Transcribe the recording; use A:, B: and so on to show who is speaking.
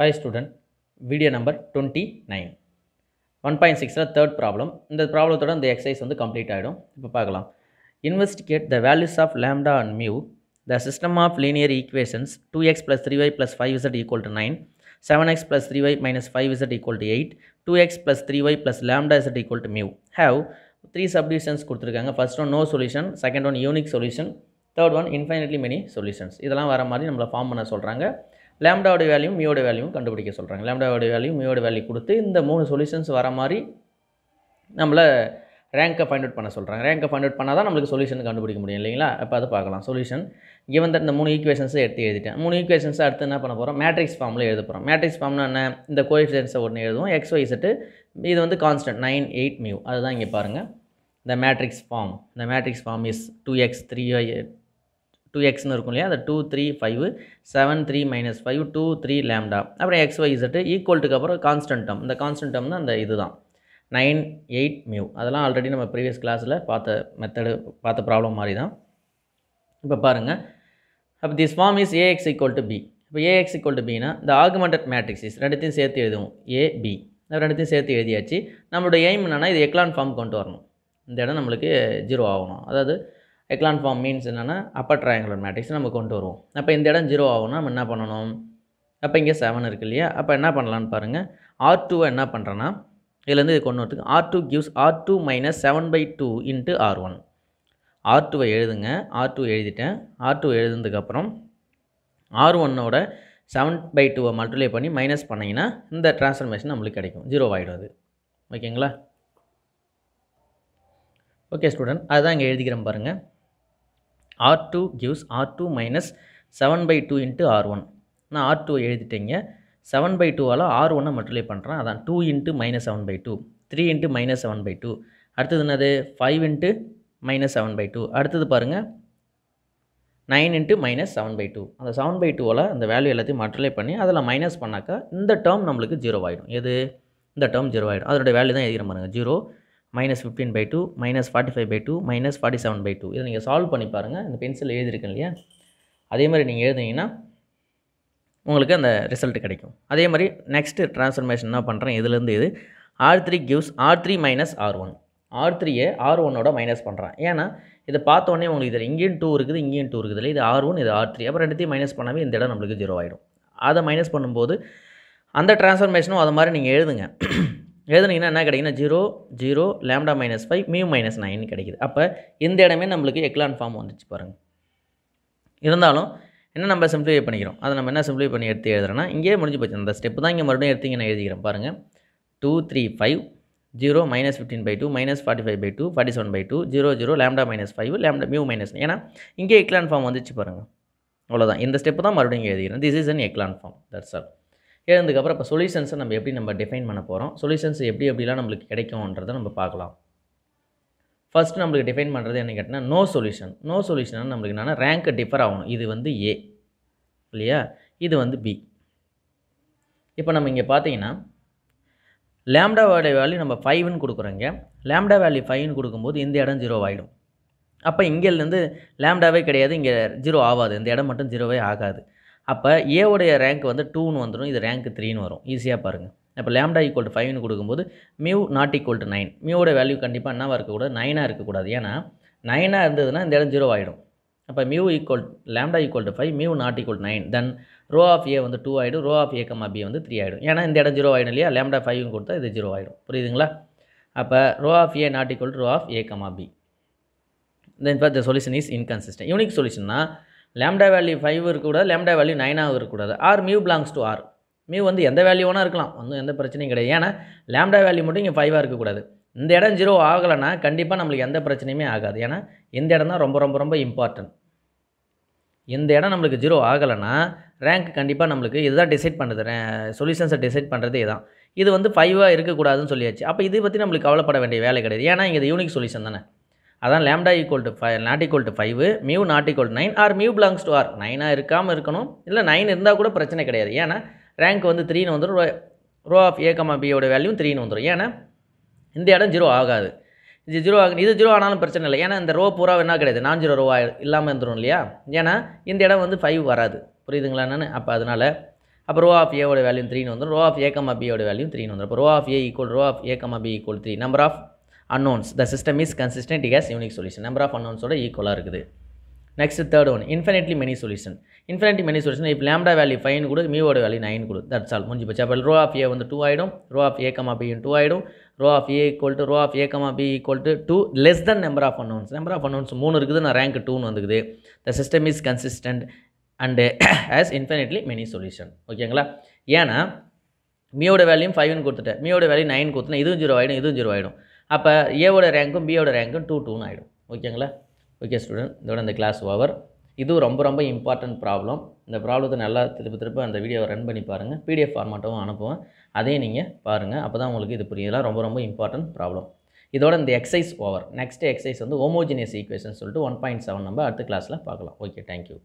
A: hi student video number twenty nine one point சிக்ஸில் third problem இந்த ப்ராப்ளத்தோட இந்த எக்ஸசைஸ் வந்து கம்ப்ளீட் ஆகிடும் இப்போ பார்க்கலாம் investigate the values of lambda and mu the system of linear equations two x plus three y plus five z equal to nine seven x plus three y minus five z equal to eight two x plus three y plus lambda z equal to mu have three சப்டிஷன்ஸ் கொடுத்துருக்காங்க first one no solution second one unique solution third one infinitely many solutions இதெல்லாம் வர மாதிரி நம்மளை form பண்ண சொல்கிறாங்க லேம்டாவோட value மியோட வேல்யூவும் கண்டுபிடிக்க சொல்கிறாங்க லேம்டாவோட வேல்யூ மியோட வேல்யூ கொடுத்து இந்த மூணு சொல்யூஷன்ஸ் வர மாதிரி நம்மளை ரேங்கை ஃபைண்ட் அவுட் பண்ண சொல்கிறாங்க ரேங்கை ஃபைண்ட் அவுட் பண்ணால் தான் நம்மளுக்கு சொல்யூஷன் கண்டுபிடிக்க முடியும் இல்லைங்களா அப்போ அதை பார்க்கலாம் சொல்யூஷன் கிவன் தட் இந்த மூணு ஈக்குவேஷன்ஸை எடுத்து எழுதிட்டேன் மூணு ஈக்குவேஷன்ஸை அடுத்து என்ன பண்ண போகிறோம் மேட்ரிக்ஸ் ஃபார்மில் எழுத போகிறோம் மேட்ரிக்ஸ் ஃபார்ம்னா என்ன இந்த கோஎஃபிஷியன்ஸை ஒன்று எழுதுவோம் எக்ஸ் ஒய் செட்டு இது வந்து கான்ஸ்டன்ட் நைன் எயிட் மியூ அதுதான் இங்கே பாருங்கள் இந்த மேட்ரிக்ஸ் ஃபார்ம் இந்த matrix form is two x three y two எக்ஸ்னு இருக்கும் இல்லையா அந்த two three five seven three minus five two three lambda அப்புறம் எக்ஸ் ஒய் இசட்டு ஈக்குவல்ட்டுக்கு அப்புறம் கான்ஸ்டன்ட் டம் இந்த கான்ஸ்டன்ட் தான் அந்த இது தான் நைன் எயிட் மியூ அதெல்லாம் ஆல்ரெடி நம்ம ப்ரீவியஸ் கிளாஸில் பார்த்த மெத்தடு பார்த்த ப்ராப்ளம் மாதிரி தான் இப்போ பாருங்கள் அப்போ this form is A x equal to b இப்போ ஏஎக்ஸ் ஈக்குவல் டு பினா இந்த ஆகுமெண்டட் மேட்ரிக்ஸிஸ் ரெண்டுத்தையும் சேர்த்து எழுதுவோம் ஏபி ரெண்டுத்தையும் சேர்த்து எழுதியாச்சு நம்மளோட எய்ம் என்னென்னா இது எக்லான் ஃபார்ம் கொண்டு வரணும் இந்த இடம் நம்மளுக்கு ஜீரோ ஆகணும் அதாவது எக்லான் ஃபார்ம் மீன்ஸ் என்னென்னா அப்பர் ட்ரையாங்குலர் மேட்ரிக்ஸ் நம்ம கொண்டு வருவோம் அப்போ இந்த இடம் ஜீரோ ஆகும்னா நம்ம என்ன பண்ணணும் அப்போ இங்கே செவன் இருக்குது இல்லையா அப்போ என்ன பண்ணலான்னு பாருங்கள் ஆர் டூவை என்ன பண்ணுறேன்னா இதுலேருந்து இது கொண்டு வரத்துக்கு R two gives R two minus seven by two into R one R டூவை எழுதுங்க ஆர் டூ எழுதிட்டேன் ஆர் டூ எழுதுனதுக்கப்புறம் ஆர் ஒன்னோட செவன் பை டூவை மல்டிப்ளை பண்ணி மைனஸ் பண்ணிங்கன்னா இந்த ட்ரான்ஸ்ஃபர்மேஷன் நம்மளுக்கு கிடைக்கும் ஜீரோ ஆகிடும் அது ஓகேங்களா ஓகே ஸ்டூடெண்ட் அதுதான் இங்கே எழுதிக்கிறேன் பாருங்கள் R two gives R two minus seven by two into R one நான் ஆர் டூ எழுதிட்டேங்க செவன் பை டூவால் ஆர் ஒன்னை மல்டிப்ளை பண்ணுறேன் அதான் two into minus seven by two three into minus seven by two அடுத்தது என்னது five into minus seven by two அடுத்தது பாருங்கள் nine into minus seven by two அந்த செவன் பை டூவில் அந்த வேல்யூ எல்லாத்தையும் மல்டிப்ளை பண்ணி அதில் மைனஸ் பண்ணாக்கா இந்த டேர்ம் நம்மளுக்கு ஜீரோ ஆகிடும் எது இந்த டேர்ம் ஜீரோ ஆகிடும் அதனுடைய வேல்யூ தான் எழுதிக்கிற பாருங்கள் zero minus fifteen by two minus forty five by two minus forty seven by two இதை நீங்கள் சால்வ் பண்ணி பாருங்கள் இந்த பென்சில் எழுதியிருக்கேன் இல்லையா அதே மாதிரி நீங்கள் எழுதுனீங்கன்னா உங்களுக்கு அந்த ரிசல்ட் கிடைக்கும் அதே மாதிரி நெக்ஸ்ட்டு ட்ரான்ஸ்ஃபர்மேஷன் என்ன பண்ணுறேன் இதுலேருந்து இது R three gives R three minus R one R த்ரீயை ஆர் ஒன்னோட மைனஸ் பண்ணுறான் ஏன்னா இதை பார்த்தோன்னே உங்களுக்கு இதில் இங்கேயும் டூ இருக்குது இங்கேயும் டூ இருக்குது இல்லை இது ஆர் ஒன் இது ஆர் த்ரீ அப்புறம் ரெண்டுத்தையும் மைனஸ் பண்ணாவே இந்த இடம் நம்மளுக்கு ஜீரோ ஆகிடும் அதை மைனஸ் பண்ணும்போது அந்த ட்ரான்ஸ்ஃபர்மேஷனும் அது மாதிரி நீங்கள் எழுதுங்க எழுதுனீங்கன்னா என்ன கிடைக்குன்னா zero zero lambda minus five mu minus nine கிடைக்குது அப்போ இந்த இடமே நம்மளுக்கு எக்லான் ஃபார்ம் வந்துச்சு பாருங்கள் இருந்தாலும் என்ன நம்ம சிம்பிளிஃபை பண்ணிக்கிறோம் அதை நம்ம என்ன சிம்பிளிஃபை பண்ணி எடுத்து எழுதுறோன்னா இங்கேயே முடிஞ்சு போச்சு அந்த ஸ்டெப் தான் இங்கே மறுபடியும் எடுத்து நான் எழுதிக்கிறேன் பாருங்கள் two three five zero minus fifteen by two minus forty five by two forty seven by two zero zero lambda minus five lambda mu minus ஏன்னா இங்கே எக்லான் ஃபார்ம் வந்துச்சு பாருங்கள் அவ்வளோதான் இந்த ஸ்டெப் தான் மறுபடியும் எழுதிக்கிறேன் this is an echelon form that's all கேட்டதுக்கப்புறம் இப்போ சொல்யூஷன்ஸை நம்ம எப்படி நம்ம டிஃபைன் பண்ண போகிறோம் சொல்யூஷன்ஸ் எப்படி எப்படிலாம் நம்மளுக்கு கிடைக்கும்ன்றதை நம்ம பார்க்கலாம் ஃபர்ஸ்ட் நம்மளுக்கு டிஃபைன் பண்ணுறது என்ன கேட்டால் நோ சொல்யூஷன் நோ சொல்யூஷன் நம்மளுக்கு என்னென்னா ரேங்க்கு டிஃபர் ஆகணும் இது வந்து ஏ இல்லையா இது வந்து பி இப்போ நம்ம இங்கே பார்த்தீங்கன்னா லேம்டா வேலை வேல்யூ நம்ம ஃபைவ்னு கொடுக்குறோங்க லேம்டா வேல்யூ ஃபைவ்னு கொடுக்கும்போது இந்த இடம் ஜீரோ ஆகிடும் அப்போ இங்கேருந்து லேம்டாவே கிடையாது இங்கே ஜீரோ ஆகாது இந்த இடம் மட்டும் ஜீரோவே ஆகாது அப்போ ஏவுடைய ரேங்க் வந்து டூன்னு வந்துடும் இது ரேங்க் த்ரீன்னு வரும் ஈஸியாக பாருங்கள் இப்போ லேம்டா ஈக்குவல் டு ஃபைவ்னு கொடுக்கும்போது mu not equal to nine மியூவோட வேல்யூ கண்டிப்பாக என்னவாக இருக்கக்கூடாது நைனாக இருக்கக்கூடாது ஏன்னா நைனாக இருந்ததுன்னா இந்த இடம் ஜீரோ ஆகிடும் அப்போ mu equal lambda equal to five mu not equal nine then rho of A வந்து டூ ஆகிடும் ரோ ஆஃப் ஏ பி வந்து த்ரீ ஆகிடும் ஏன்னா இந்த இடம் ஜீரோ ஆகிடும் இல்லையா லேம்டா ஃபைவ்னு கொடுத்தா இது ஜீரோ ஆகிடும் புரியுதுங்களா அப்போ rho of A not equal rho of A comma B then இப்போ the solution is inconsistent unique சொல்யூஷன்னா லேம்டா வேல்யூ ஃபைவ் இருக்கக்கூடாது லேம்டா வேல்யூ நைனாக இருக்கக்கூடாது or mu belongs to or mu வந்து எந்த வேல்யூனா இருக்கலாம் ஒன்றும் எந்த பிரச்சனையும் கிடையாது ஏன்னா லேம்டா வேல்யூ மட்டும் இங்கே ஃபைவாக இருக்கக்கூடாது இந்த இடம் ஜீரோ ஆகலைன்னா கண்டிப்பாக நம்மளுக்கு எந்த பிரச்சனையுமே ஆகாது ஏன்னா இந்த இடம் தான் ரொம்ப ரொம்ப ரொம்ப இம்பார்ட்டன்ட் இந்த இடம் நம்மளுக்கு ஜீரோ ஆகலைன்னா ரேங்க் கண்டிப்பாக நம்மளுக்கு இதுதான் டிசைட் ரே சொல்யூஷன்ஸை டிசைட் பண்ணுறதே இதுதான் இது வந்து ஃபைவாக இருக்கக்கூடாதுன்னு சொல்லியாச்சு அப்போ இதை பற்றி நம்மளுக்கு கவலைப்பட வேண்டிய வேலை கிடையாது ஏன்னா இங்கே இது யூனிக் சொல்யூஷன் தானே அதான் lambda equal to five not equal to five mu not equal nine or mu belongs to R நைனாக இருக்காமல் இருக்கணும் இல்லை நைன் இருந்தால் கூட பிரச்சனை கிடையாது ஏன்னா ரேங்க் வந்து த்ரீன்னு வந்துடும் ரோ ஆஃப் ஏ பியோட வேல்யூ த்ரீன்னு வந்துடும் ஏன்னா இந்த இடம் ஜீரோ ஆகாது இது ஜீரோ ஆகணும் இது ஜீரோ ஆனாலும் பிரச்சனை இல்லை ஏன்னா இந்த ரோ பூரா என்ன கிடையாது நான் ஜீரோ ரூபா இல்லாமல் இருந்துடும் இல்லையா ஏன்னா இந்த இடம் வந்து ஃபைவ் வராது புரியுதுங்களா என்னென்னு அப்போ அதனால் அப்போ ரோ ஆஃப் ஏவோட வேல்யூ த்ரீன்னு வந்துடும் ரோ ஆஃப் ஏ கமா பியோட வேல்யூ த்ரீன்னு வந்துடும் அப்போ rho of A equal rho of A comma B equal three number of unknowns the system is consistent is unique solution number of அன்னோன்ஸோட ஈக்குவலாக இருக்குது next third one infinitely many solution infinitely many solution இப்போ lambda value five கொடு மியோட value nine கொடு that's all முடிஞ்சு போச்சு அப்போ ரோ ஆஃப் ஏ வந்து டூ ஆகிடும் ரோ ஆஃப் ஏ கமா பியும் டூ ஆகிடும் rho of A equal to rho of A comma B equal to two less than number of unknowns number of unknowns மூணு இருக்குது நான் ரேங்க் டூன்னு வந்துக்குது the system is consistent and has infinitely many solution ஓகேங்களா ஏன்னா மியோட value ஃபைவ்னு கொடுத்துட்டேன் மியோட value nine கொடுத்தனா இதுவும் ஜீரோ ஆகிடும் இதுவும் ஜீரோ ஆகிடும் அப்போ ஏவோட ரேங்க்கும் பியோட ரேங்க்கும் டூ டூன்னு ஆகிடும் ஓகேங்களா ஓகே ஸ்டூடெண்ட் இதோட இந்த கிளாஸ் ஓவர் இதுவும் ரொம்ப ரொம்ப இம்பார்ட்டன்ட் ப்ராப்ளம் இந்த ப்ராப்ளத்தை நல்லா திருப்பி திருப்ப அந்த வீடியோவை ரன் பண்ணி பாருங்கள் பிடிஎஃப் ஃபார்மாட்டும் அனுப்புவேன் அதையும் நீங்கள் பாருங்கள் அப்போ தான் உங்களுக்கு இது புரியலாம் ரொம்ப ரொம்ப இம்பார்ட்டன்ட் ப்ராப்ளம் இதோட இந்த எக்ஸசைஸ் ஓவர் நெக்ஸ்ட் எக்ஸசைஸ் வந்து ஹோமோஜினியஸ் ஈக்குவேஷன் சொல்லிட்டு ஒன் பாயிண்ட் செவன் நம்ம அடுத்த கிளாஸில் பார்க்கலாம் ஓகே தேங்க்யூ